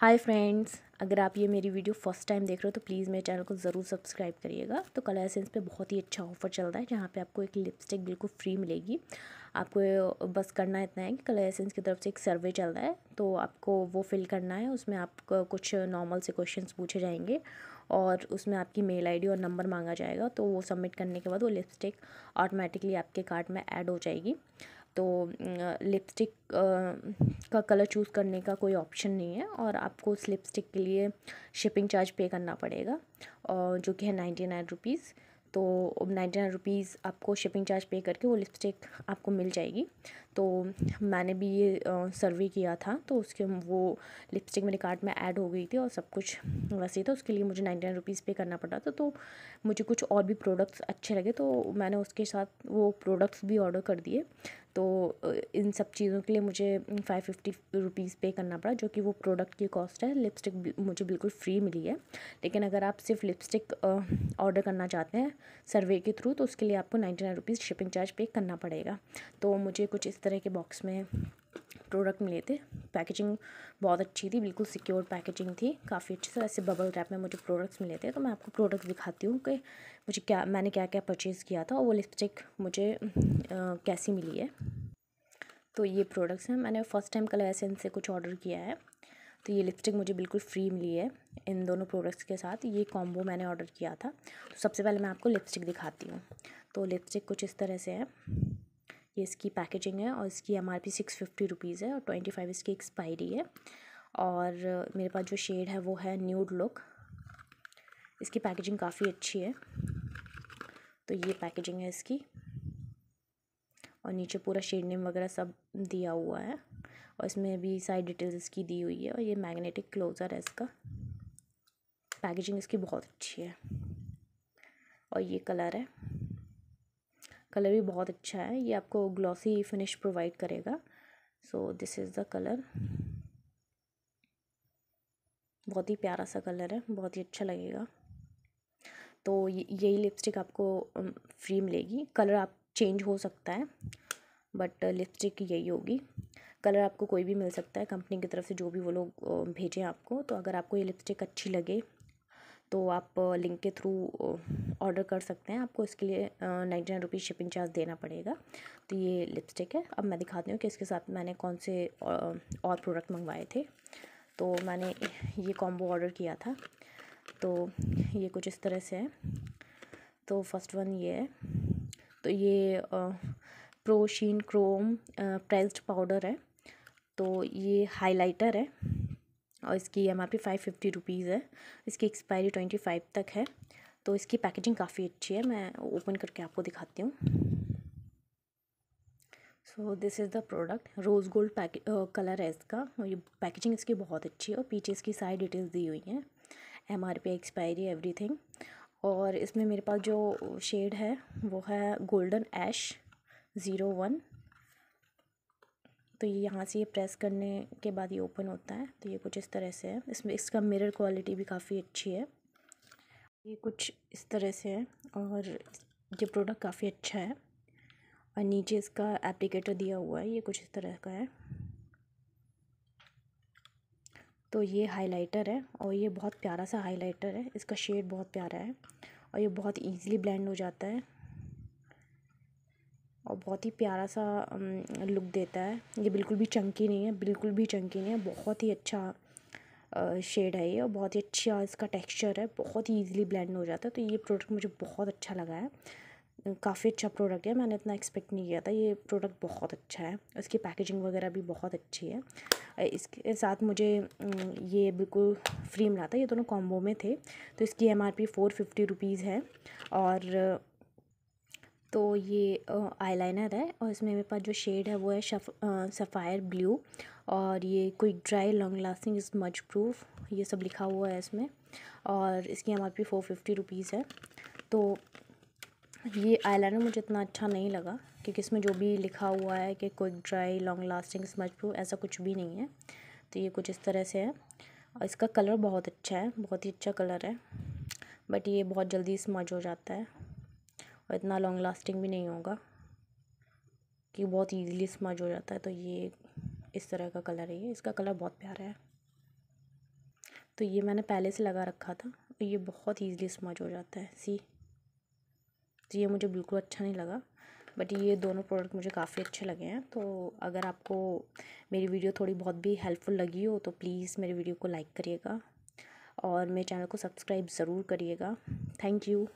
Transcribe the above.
hi friends अगर आप ये मेरी वीडियो फर्स्ट टाइम देख रहे हो तो प्लीज़ मेरे चैनल को ज़रूर सब्सक्राइब करिएगा तो कलर सेंस पे बहुत ही अच्छा ऑफर चल रहा है जहाँ पे आपको एक लिपस्टिक बिल्कुल फ्री मिलेगी आपको बस करना इतना है कि कलर एसेंस की तरफ से एक सर्वे चल रहा है तो आपको वो फिल करना है उसमें आप कुछ नॉर्मल से क्वेश्चन पूछे जाएंगे और उसमें आपकी मेल आईडी और नंबर मांगा जाएगा तो वो सबमिट करने के बाद वो लिपस्टिक ऑटोमेटिकली आपके कार्ड में ऐड हो जाएगी तो लिपस्टिक का कलर चूज़ करने का कोई ऑप्शन नहीं है और आपको उस लिपस्टिक के लिए शिपिंग चार्ज पे करना पड़ेगा और जो कि है नाइन्टी नाइन रुपीज़ तो नाइन्टी नाइन रुपीज़ आपको शिपिंग चार्ज पे करके वो लिपस्टिक आपको मिल जाएगी तो मैंने भी ये सर्वे किया था तो उसके वो लिपस्टिक मेरे कार्ट में ऐड हो गई थी और सब कुछ वैसे था उसके लिए मुझे नाइन्टी नाइन रुपीज़ पे करना पड़ा था तो मुझे कुछ और भी प्रोडक्ट्स अच्छे लगे तो मैंने उसके साथ वो प्रोडक्ट्स भी ऑर्डर कर दिए तो इन सब चीज़ों के लिए मुझे फ़ाइव फिफ्टी रुपीज़ पे करना पड़ा जो कि वो प्रोडक्ट की कॉस्ट है लिपस्टिक मुझे बिल्कुल फ्री मिली है लेकिन अगर आप सिर्फ लिपस्टिक ऑर्डर करना चाहते हैं सर्वे के थ्रू तो उसके लिए आपको ninety nine rupees shipping charge pay करना पड़ेगा तो मुझे कुछ इस तरह के बॉक्स में प्रोडक्ट मिले थे पैकेजिंग बहुत अच्छी थी बिल्कुल सिक्योर पैकेजिंग थी काफ़ी अच्छी से ऐसे बबल रैप में मुझे प्रोडक्ट्स मिले थे तो मैं आपको प्रोडक्ट्स दिखाती हूँ कि मुझे क्या मैंने क्या क्या परचेज़ किया था और वो लिपस्टिक मुझे आ, कैसी मिली है तो ये प्रोडक्ट्स हैं मैंने फ़र्स्ट टाइम कलर ऐसे से कुछ ऑर्डर किया है तो ये लिपस्टिक मुझे बिल्कुल फ्री मिली है इन दोनों प्रोडक्ट्स के साथ ये कॉम्बो मैंने ऑर्डर किया था तो सबसे पहले मैं आपको लिपस्टिक दिखाती हूँ तो लिपस्टिक कुछ इस तरह से है ये इसकी पैकेजिंग है और इसकी M R P six fifty rupees है और ट्वेंटी फाइव इसकी एक्सपायरी है और मेरे पास जो शेड है वो है न्यूड लुक इसकी पैकेजिंग काफ़ी अच्छी है तो ये पैकेजिंग है इसकी और नीचे पूरा शेड नेम वगैरह सब दिया हुआ है और इसमें भी सारी डिटेल्स इसकी दी हुई है और ये मैग्नेटिक क्लोज़र है इसका पैकेजिंग इसकी बहुत अच्छी है और ये कलर है कलर भी बहुत अच्छा है ये आपको ग्लॉसी फिनिश प्रोवाइड करेगा so this is the colour बहुत ही प्यारा सा कलर है बहुत ही अच्छा लगेगा तो यही लिपस्टिक आपको फ्री मिलेगी कलर आप चेंज हो सकता है बट लिपस्टिक यही होगी कलर आपको कोई भी मिल सकता है कंपनी की तरफ से जो भी वो लोग भेजें आपको तो अगर आपको ये लिपस्टिक अच्छी लगे तो आप लिंक के थ्रू ऑर्डर कर सकते हैं आपको इसके लिए ninety nine rupees shipping charge देना पड़ेगा तो ये लिपस्टिक है अब मैं दिखाती हूँ कि इसके साथ मैंने कौन से और प्रोडक्ट मंगवाए थे तो मैंने ये कॉम्बो ऑर्डर किया था तो ये कुछ इस तरह से है तो फर्स्ट वन ये है तो ये प्रोशीन क्रोम प्रेस्ड पाउडर है तो ये हाइलाइटर है और इसकी M R P five fifty rupees है इसकी एक्सपायरी ट्वेंटी फाइव तक है तो इसकी पैकेजिंग काफ़ी अच्छी है मैं ओपन करके आपको दिखाती हूँ so this is the product rose gold पैके कलर है इसका और ये पैकेजिंग इसकी बहुत अच्छी है और पीछे इसकी सारी डिटेल्स दी हुई हैं M R P expiry everything और इसमें मेरे पास जो शेड है वो है गोल्डन एश ज़ीरो वन तो ये यहाँ से ये प्रेस करने के बाद ये ओपन होता है तो ये कुछ इस तरह से है इसमें इसका मिरर क्वालिटी भी काफ़ी अच्छी है ये कुछ इस तरह से है और ये प्रोडक्ट काफ़ी अच्छा है और नीचे इसका एप्लीकेटर दिया हुआ है ये कुछ इस तरह का है तो ये हाइलाइटर है और ये बहुत प्यारा सा हाइलाइटर है इसका शेड बहुत प्यारा है और ये बहुत ईजिली ब्लेंड हो जाता है और बहुत ही प्यारा सा लुक देता है ये बिल्कुल भी चंकी नहीं है बिल्कुल भी चंकी नहीं है बहुत ही अच्छा शेड है ये और बहुत ही अच्छा इसका टेक्सचर है बहुत ही ईजिली ब्लेंड हो जाता है तो ये प्रोडक्ट मुझे बहुत अच्छा लगा है काफ़ी अच्छा प्रोडक्ट है मैंने इतना एक्सपेक्ट नहीं किया था ये प्रोडक्ट बहुत अच्छा है इसकी पैकेजिंग वगैरह भी बहुत अच्छी है इसके साथ मुझे ये बिल्कुल फ्री मिला था ये दोनों कॉम्बो में थे तो इसकी M R P four fifty rupees है और तो ये आईलाइनर है और इसमें मेरे पास जो शेड है वो है शफ सफ़ायर ब्लू और ये कोई dry long lasting smudge proof ये सब लिखा हुआ है इसमें और इसकी M R P four fifty rupees है तो ये आईलाइनर मुझे इतना अच्छा नहीं लगा क्योंकि इसमें जो भी लिखा हुआ है कि quick dry long lasting smudge proof ऐसा कुछ भी नहीं है तो ये कुछ इस तरह से है और इसका कलर बहुत अच्छा है बहुत ही अच्छा कलर है बट ये बहुत जल्दी स्मज हो जाता है और इतना लॉन्ग लास्टिंग भी नहीं होगा कि बहुत ईज़िली स्मज हो जाता है तो ये इस तरह का कलर है ये इसका कलर बहुत प्यारा है तो ये मैंने पहले से लगा रखा था और ये बहुत ईज़िली स्मज हो जाता है सी तो ये मुझे बिल्कुल अच्छा नहीं लगा बट ये दोनों प्रोडक्ट मुझे काफ़ी अच्छे लगे हैं तो अगर आपको मेरी वीडियो थोड़ी बहुत भी हेल्पफुल लगी हो तो प्लीज़ मेरी वीडियो को लाइक करिएगा और मेरे चैनल को सब्सक्राइब ज़रूर करिएगा थैंक यू